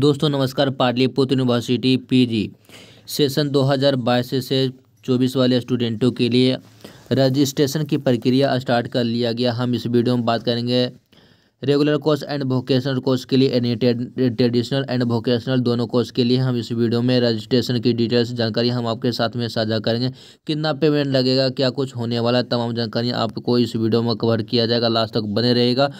दोस्तों नमस्कार Pataliputra university PG session 2022 से 24 वाले स्टूडेंटों के लिए रजिस्ट्रेशन की प्रक्रिया स्टार्ट कर लिया गया हम इस वीडियो में बात करेंगे regular course and vocational course के लिए यानी ट्रेडिशनल एंड वोकेशनल दोनों कोर्स के लिए हम इस वीडियो में रजिस्ट्रेशन की डिटेल्स जानकारी हम आपके साथ में साझा करेंगे कितना पेमेंट लगेगा क्या कुछ होने वाला तमाम जानकारी आपको इस वीडियो में कवर किया जाएगा लास्ट तक बने रहेगा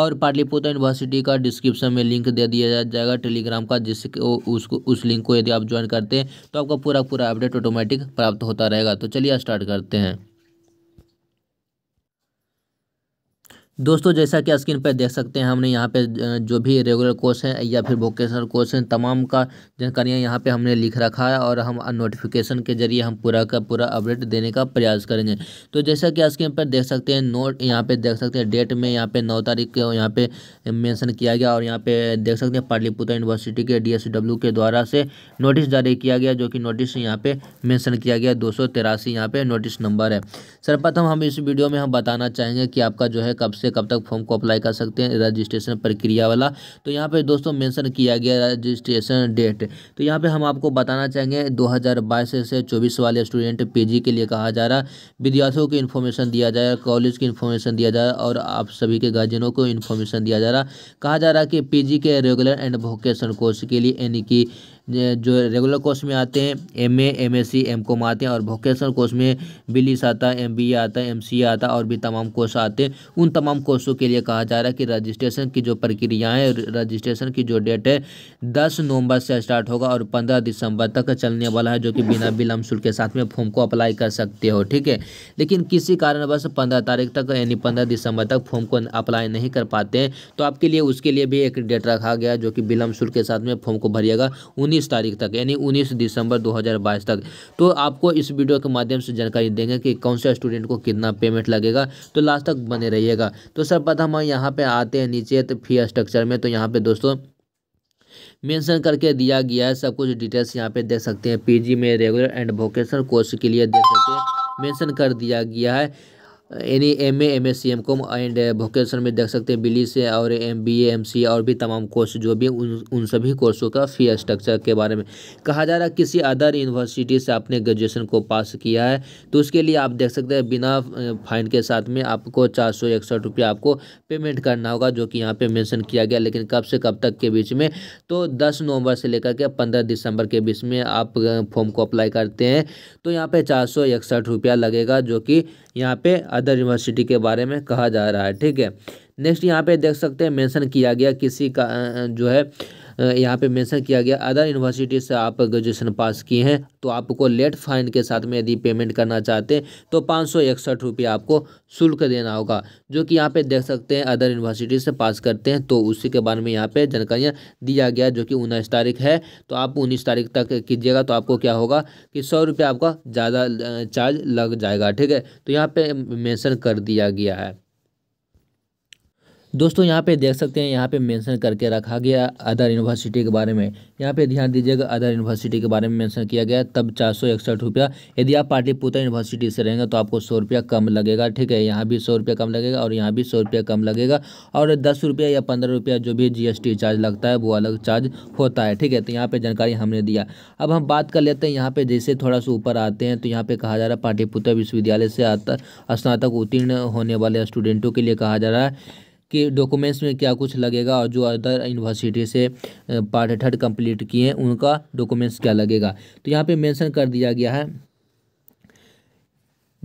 और पाटलिपुत्र यूनिवर्सिटी का डिस्क्रिप्शन में लिंक दे दिया जाएगा टेलीग्राम का जिस उसको उस लिंक को यदि आप ज्वाइन करते हैं तो आपका पूरा पूरा अपडेट ऑटोमेटिक प्राप्त होता रहेगा तो चलिए स्टार्ट करते हैं दोस्तों जैसा कि स्क्रीन पर देख सकते हैं हमने यहाँ पे जो भी रेगुलर कोर्स है या फिर वोकेशनल कोर्स हैं तमाम का जानकारियाँ यहाँ पे हमने लिख रखा है और हम नोटिफिकेशन के जरिए हम पूरा का पूरा अपडेट देने का प्रयास करेंगे तो जैसा कि स्क्रीन पर देख सकते हैं नोट यहाँ पे देख सकते हैं डेट में यहाँ पे नौ तारीख को यहाँ पे मैंसन किया गया और यहाँ पे देख सकते हैं पाटलिपुत्र यूनिवर्सिटी के डी के द्वारा से नोटिस जारी किया गया जो कि नोटिस यहाँ पे मैंसन किया गया दो सौ यहाँ नोटिस नंबर है सर्वप्रथम हम इस वीडियो में हम बताना चाहेंगे कि आपका जो है कब से कब तक फॉर्म को अप्लाई कर सकते हैं रजिस्ट्रेशन प्रक्रिया वाला तो यहाँ पे दोस्तों मेंशन किया गया रजिस्ट्रेशन डेट तो यहाँ पे हम आपको बताना चाहेंगे 2022 से 24 वाले स्टूडेंट पीजी के लिए कहा जा रहा विद्यार्थियों को इन्फॉर्मेशन दिया जा रहा कॉलेज की इन्फॉर्मेशन दिया जा रहा और आप सभी के गार्जियनों को इन्फॉर्मेशन दिया जा रहा कहा जा रहा कि पी के रेगुलर एंड वोकेशन कोर्स के लिए यानी कि जो रेगुलर कोर्स में आते हैं M A M S C M com आते हैं और वोकेशनल कोर्स में बिलिस आता है एम बी ए आता है एम सी ए आता है और भी तमाम कोर्स आते हैं उन तमाम कोर्सों के लिए कहा जा रहा है कि रजिस्ट्रेशन की जो प्रक्रिया है रजिस्ट्रेशन की जो डेट है दस नवंबर से स्टार्ट होगा और पंद्रह दिसंबर तक चलने वाला है जो कि बिना विलम्ब शुल्क के साथ में फॉर्म को अप्लाई कर सकते हो ठीक है लेकिन किसी कारणवश पंद्रह तारीख तक यानी पंद्रह दिसंबर तक फॉर्म को अप्लाई नहीं कर पाते हैं तो आपके लिए उसके लिए भी एक डेट रखा गया जो कि विलम्ब शुल्क के साथ में फॉर्म को भरिएगा उन्नीस उन्नीस तारीख तक यानी उन्नीस दिसंबर दो तक तो आपको इस वीडियो के माध्यम से जानकारी देंगे कि कौन सा स्टूडेंट को कितना पेमेंट लगेगा तो लास्ट तक बने रहिएगा तो सर्वप्रथम हम यहाँ पर आते हैं नीचे तो फी स्ट्रक्चर में तो यहाँ पर दोस्तों मेंशन करके दिया गया है सब कुछ डिटेल्स यहाँ पे देख सकते हैं पीजी में रेगुलर एंड वोकेशनल कोर्स के लिए देख सकते हैं मेंशन कर दिया गया है any M M S C M com and vocation में देख सकते हैं बिली से e और एम बी एम सी और भी तमाम कोर्स जो भी उन उन सभी कोर्सों का फी स्ट्रक्चर के बारे में कहा जा रहा है किसी अदर यूनिवर्सिटी से आपने ग्रेजुएशन को पास किया है तो उसके लिए आप देख सकते हैं बिना फाइन के साथ में आपको चार सौ इकसठ रुपया आपको पेमेंट करना होगा जो कि यहाँ पर मैंसन किया गया लेकिन कब से कब तक के बीच में तो दस नवंबर से लेकर के पंद्रह दिसंबर के बीच में आप फॉर्म को अप्लाई करते हैं तो यहाँ पर चार सौ इकसठ रुपया लगेगा जो कि यहाँ पर अदर यूनिवर्सिटी के बारे में कहा जा रहा है ठीक है नेक्स्ट यहाँ पे देख सकते हैं मेंशन किया गया किसी का जो है यहाँ पे मेंशन किया गया अदर यूनिवर्सिटी से आप ग्रेजुएशन पास किए हैं तो आपको लेट फाइन के साथ में यदि पेमेंट करना चाहते हैं तो पाँच सौ इकसठ आपको शुल्क देना होगा जो कि यहाँ पे देख सकते हैं अदर यूनिवर्सिटी से पास करते हैं तो उसी के बारे में यहाँ पे जानकारियाँ दिया गया जो कि उन्नीस तारीख है तो आप उन्नीस तारीख तक कीजिएगा तो आपको क्या होगा कि सौ रुपये आपका ज़्यादा चार्ज लग जाएगा ठीक है तो यहाँ पर मैंसन कर दिया गया है दोस्तों यहाँ पे देख सकते हैं यहाँ पे मेंशन करके रखा गया अदर यूनिवर्सिटी के बारे में यहाँ पे ध्यान दीजिएगा अदर यूनिवर्सिटी के बारे में मेंशन किया गया तब चार सौ इकसठ रुपया यदि आप पाटलिपुत्र यूनिवर्सिटी से रहेंगे तो आपको सौ रुपया कम लगेगा ठीक है यहाँ भी सौ रुपया कम लगेगा और यहाँ भी सौ रुपया कम लगेगा और दस रुपया या पंद्रह रुपया जो भी जी चार्ज लगता है वो अलग चार्ज होता है ठीक है तो यहाँ पर जानकारी हमने दिया अब हम बात कर लेते हैं यहाँ पर जैसे थोड़ा सा ऊपर आते हैं तो यहाँ पर कहा जा रहा है पाटलिपुत्र विश्वविद्यालय से स्नातक उत्तीर्ण होने वाले स्टूडेंटों के लिए कहा जा रहा है कि डॉक्यूमेंट्स में क्या कुछ लगेगा और जो अदर यूनिवर्सिटी से थर्ड कंप्लीट किए हैं उनका डॉक्यूमेंट्स क्या लगेगा तो यहाँ पे मेंशन कर दिया गया है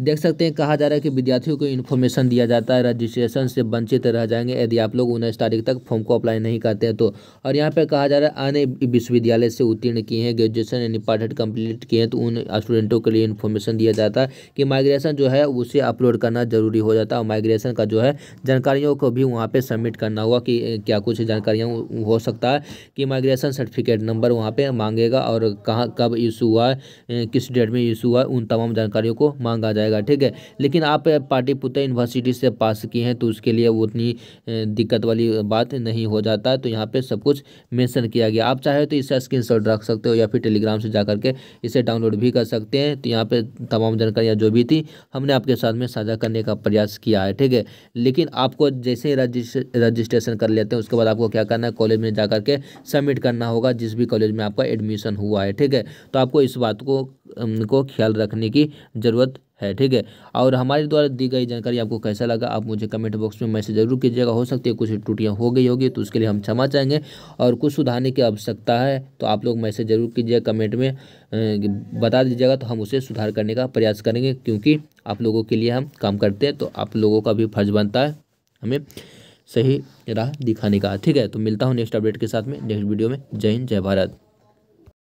देख सकते हैं कहा जा रहा है कि विद्यार्थियों को इन्फॉर्मेशन दिया जाता है रजिस्ट्रेशन से वंचित रह जाएंगे यदि आप लोग उन्नीस तारीख तक फॉर्म को अप्लाई नहीं करते हैं तो और यहाँ पे कहा जा रहा है अन्य विश्वविद्यालय से उत्तीर्ण किए हैं ग्रेजुएशन यानी पाठ्य कंप्लीट किए हैं तो उन स्टूडेंटों के लिए इन्फॉर्मेशन दिया जाता है कि माइग्रेशन जो है उसे अपलोड करना जरूरी हो जाता है और माइग्रेशन का जो है जानकारियों को भी वहाँ पर सबमिट करना होगा कि क्या कुछ जानकारियाँ हो सकता है कि माइग्रेशन सर्टिफिकेट नंबर वहाँ पर मांगेगा और कहाँ कब इशू हुआ है किस डेट में इशू हुआ उन तमाम जानकारियों को मांगा जाए जाएगा ठीक है लेकिन आप पुत्र यूनिवर्सिटी से पास किए हैं तो उसके लिए वो उतनी दिक्कत वाली बात नहीं हो जाता है तो यहाँ पर सब कुछ मैंसन किया गया आप चाहे तो इसे स्क्रीन रख सकते हो या फिर टेलीग्राम से जा करके इसे डाउनलोड भी कर सकते हैं तो यहाँ पर तमाम जानकारियाँ जो भी थी हमने आपके साथ में साझा करने का प्रयास किया है ठीक है लेकिन आपको जैसे ही रजिस्ट्रेशन कर लेते हैं उसके बाद आपको क्या करना है कॉलेज में जा करके सबमिट करना होगा जिस भी कॉलेज में आपका एडमिशन हुआ है ठीक है तो आपको इस बात को को ख्याल रखने की ज़रूरत है ठीक है और हमारे द्वारा दी गई जानकारी आपको कैसा लगा आप मुझे कमेंट बॉक्स में मैसेज जरूर कीजिएगा हो सकती है कुछ टूटियाँ हो गई होगी तो उसके लिए हम क्षमा चाहेंगे और कुछ सुधारने की आवश्यकता है तो आप लोग मैसेज जरूर कीजिएगा कमेंट में बता दीजिएगा तो हम उसे सुधार करने का प्रयास करेंगे क्योंकि आप लोगों के लिए हम काम करते हैं तो आप लोगों का भी फर्ज बनता है हमें सही राह दिखाने का ठीक है तो मिलता हूँ नेक्स्ट अपडेट के साथ में नेक्स्ट वीडियो में जय हिंद जय भारत